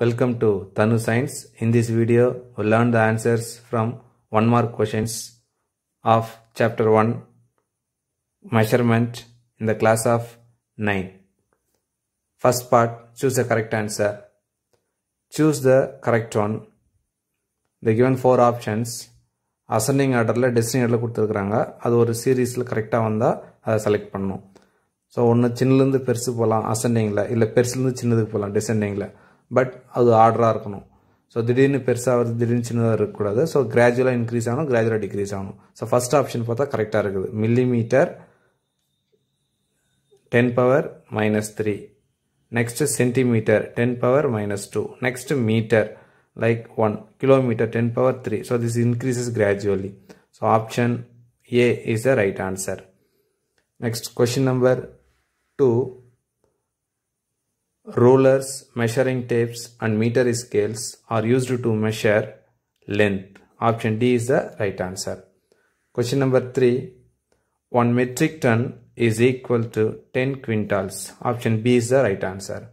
Welcome to Tanu Science. In this video, we we'll learn the answers from one mark questions of chapter 1 measurement in the class of 9. First part, choose the correct answer. Choose the correct one. They given 4 options. Ascending order, descending ஆர்டரில் கொடுத்துருக்குறாங்க அது ஒரு சீரீஸில் கரெக்டாக வந்தால் அதை select பண்ணணும் so ஒன்று சின்னலேருந்து பெருசு போகலாம் அசெண்டிங்கில் இல்லை பட் அது ஆர்டராக இருக்கணும் ஸோ திடீர்னு பெருசாக வருது திடீர்னு சின்னதாக இருக்கக்கூடாது ஸோ கிராஜுவலாக இன்க்ரீஸ் ஆகணும் கிராஜுவலாக டிக்ரீஸ் ஆகணும் ஸோ ஃபஸ்ட் ஆப்ஷன் பார்த்தா கரெக்டாக இருக்குது millimetre ten power minus three next centimetre ten power minus two next metre like 1 kilometer 10 power 3 so this increases gradually so option A is the right answer next question number two Rulers, measuring tapes and meter scales are used to measure length. Option D is the right answer. Question number 3. 1 metric ton is equal to 10 quintals. Option B is the right answer.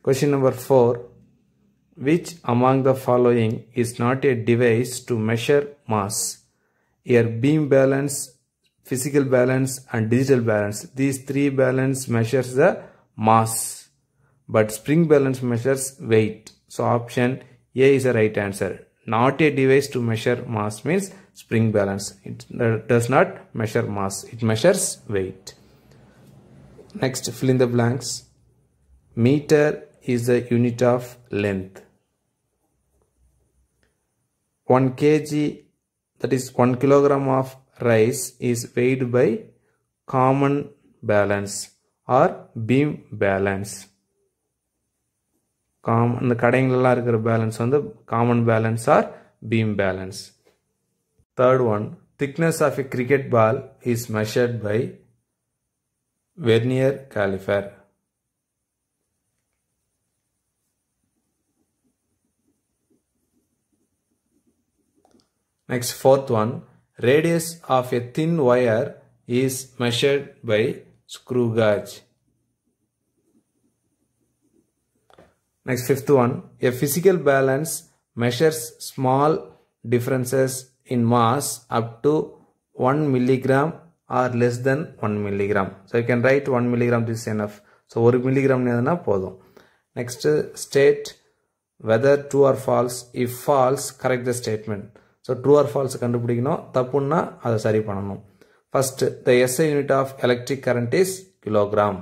Question number 4. Which among the following is not a device to measure mass? Here beam balance, physical balance and digital balance. These three balance measures the mass but spring balance measures weight. So option A is the right answer. Not a device to measure mass means spring balance. It uh, does not measure mass. It measures weight. Next, fill in the blanks. Meter is the unit of length. 1 kg that is 1 kilogram of rice is weighed by common balance or beam balance. காம் அந்த கடைங்களெல்லாம் இருக்கிற balance வந்து common balance or beam balance third one thickness of a cricket ball is measured by vernier calliper Next, fourth one, radius of a thin wire is measured by screw gauge. Next fifth one, a physical balance measures small differences in mass up to 1 milligram or less than 1 milligram. So you can write 1 milligram this is enough. So 1 milligram podum. Next state whether true or false. If false, correct the statement. So true or false கண்டுபிடிக்கணும் தப்புன்னா அதை சரி பண்ணணும் first the SI unit of electric current is kilogram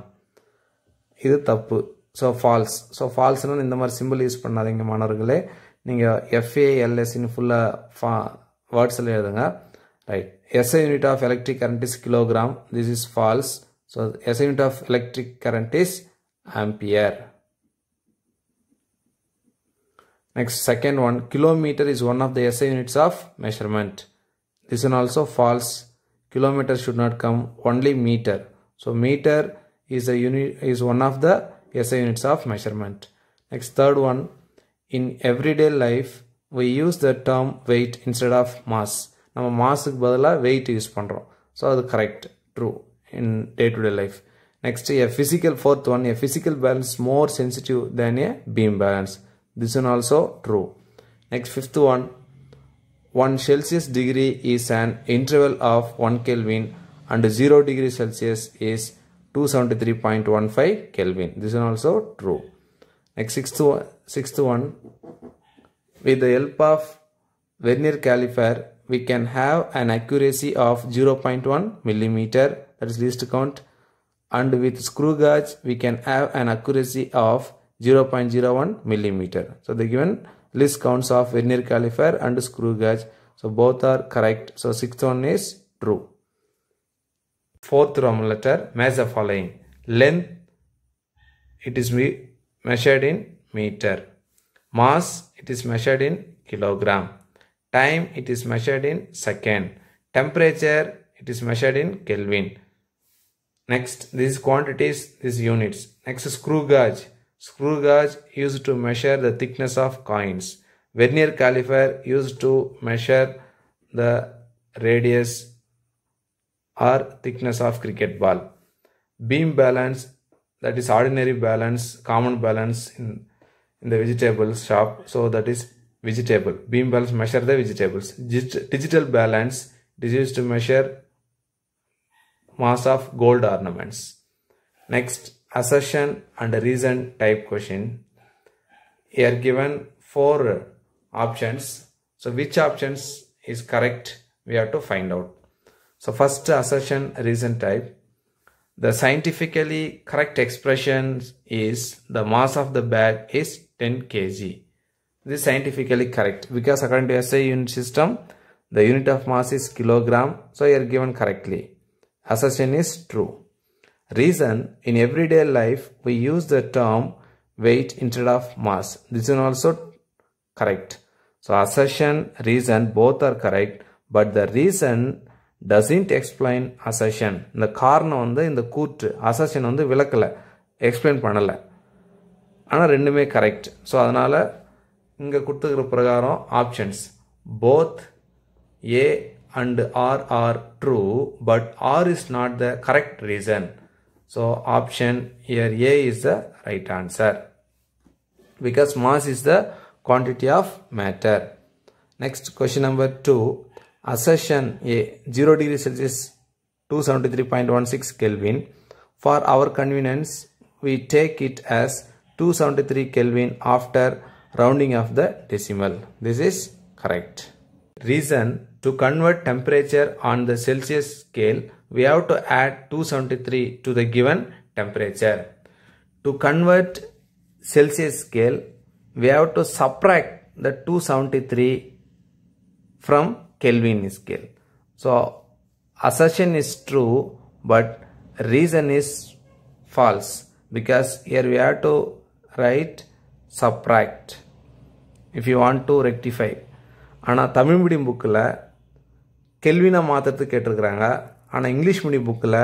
இது தப்பு so falls so ஃபால்ஸ்னு இந்த மாதிரி simple use பண்ணாதீங்க மாணவர்களே நீங்கள் எஃப்ஏஎல்எஸ்ன்னு ஃபுல்லாக ஃபா வேர்ட்ஸில் எழுதுங்க write SI unit of electric current is kilogram this is false so SI unit of electric current is ampere next second one kilometre is one of the SI units of measurement this in also false kilometre should not come only metre so metre is a unit is one of the SI units of measurement. Next third one, in everyday life, we use the term weight instead of mass. Now mass weight use pandra. So the correct, true in day-to-day life. Next, a physical fourth one, a physical balance more sensitive than a beam balance. This one also true. Next, fifth one, 1 Celsius degree is an interval of 1 Kelvin and 0 degree Celsius is 273.15 Kelvin. This is also true. Next sixth one, sixth one with the help of vernier caliper we can have an accuracy of 0.1 millimeter that is least count and with screw gauge we can have an accuracy of 0.01 millimeter. So the given list counts of vernier caliper and screw gauge. So both are correct. So sixth one is true. Fourth Roman letter Measure the following. Length, it is measured in meter. Mass, it is measured in kilogram. Time, it is measured in second. Temperature, it is measured in Kelvin. Next, these quantities, these units. Next, screw gauge. Screw gauge used to measure the thickness of coins. Vernier caliper used to measure the radius or thickness of cricket ball. Beam balance that is ordinary balance, common balance in, in the vegetable shop. So that is vegetable. Beam balance measure the vegetables. Digital balance is used to measure mass of gold ornaments. Next, assertion and reason type question. Here given four options. So which options is correct we have to find out. So first assertion reason type. The scientifically correct expression is the mass of the bag is 10 kg. This is scientifically correct because according to SI unit system, the unit of mass is kilogram. So you are given correctly. Assertion is true. Reason, in everyday life, we use the term weight instead of mass. This is also correct. So assertion, reason, both are correct. But the reason doesn't explain assertion இந்த காரணம் வந்து இந்த கூற்று அசஷன் வந்து விளக்கலை explain பண்ணலை ஆனால் ரெண்டுமே correct so அதனால் இங்கே கொடுத்துக்கிற பிரகாரம் options both A and R are true but R is not the correct reason so option இயர் A is the right answer because mass is the quantity of matter next question number two assertion A 0 degree Celsius 273.16 Kelvin. For our convenience, we take it as 273 Kelvin after rounding of the decimal. This is correct. Reason to convert temperature on the Celsius scale, we have to add 273 to the given temperature. To convert Celsius scale, we have to subtract the 273 from Kelvin scale. So assertion is true but reason is false because here we have to write subtract if you want to rectify ஆனால் Tamil medium புக்கில் கெல்வினை மாற்றுறது கேட்டிருக்கிறாங்க ஆனால் English medium புக்கில்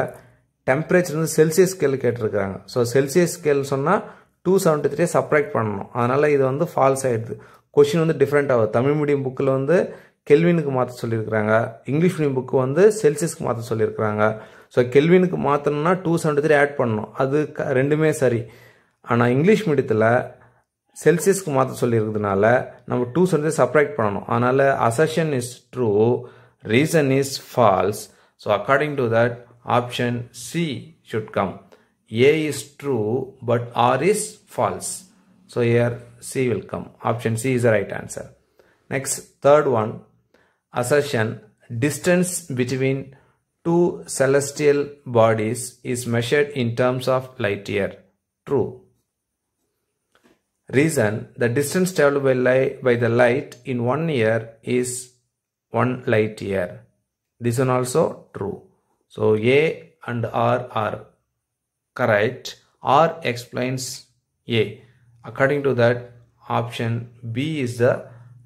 temperature வந்து Celsius scale கேட்டிருக்கிறாங்க so Celsius scale சொன்னால் டூ செவன்ட்டி த்ரீ சப்ராக்ட் பண்ணணும் அதனால் இது வந்து ஃபால்ஸ் ஆகிடுது கொஷின் வந்து டிஃப்ரெண்ட் ஆகுது தமிழ் மீடியம் புக்கில் வந்து கெல்வினுக்கு மாற்ற சொல்லியிருக்கிறாங்க இங்கிலீஷ் மீடியம் புக்கு வந்து செல்சியஸ்க்கு மாற்ற சொல்லியிருக்கிறாங்க ஸோ கெல்வினுக்கு மாற்றணும்னா டூ செவன்ட்டி த்ரீ ஆட் பண்ணணும் அது ரெண்டுமே சரி ஆனால் இங்கிலீஷ் மீடியத்தில் செல்சியஸ்க்கு மாற்ற சொல்லியிருக்கிறதுனால நம்ம டூ செவன்ட்டி சப்ராக்ட் பண்ணணும் அதனால் assertion is true reason is false so according to that option C should come A is true but R is false so ஏர் C will come option C is right answer next third one assertion distance between two celestial bodies is measured in terms of light year. True. Reason the distance traveled by light, by the light in one year is 1 light year. This one also true. So A and R are correct. R explains A. According to that option B is the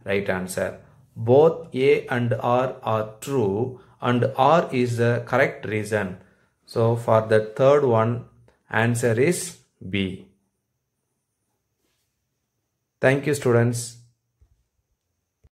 right answer both A and R are true and R is the correct reason. So for the third one, answer is B. Thank you students.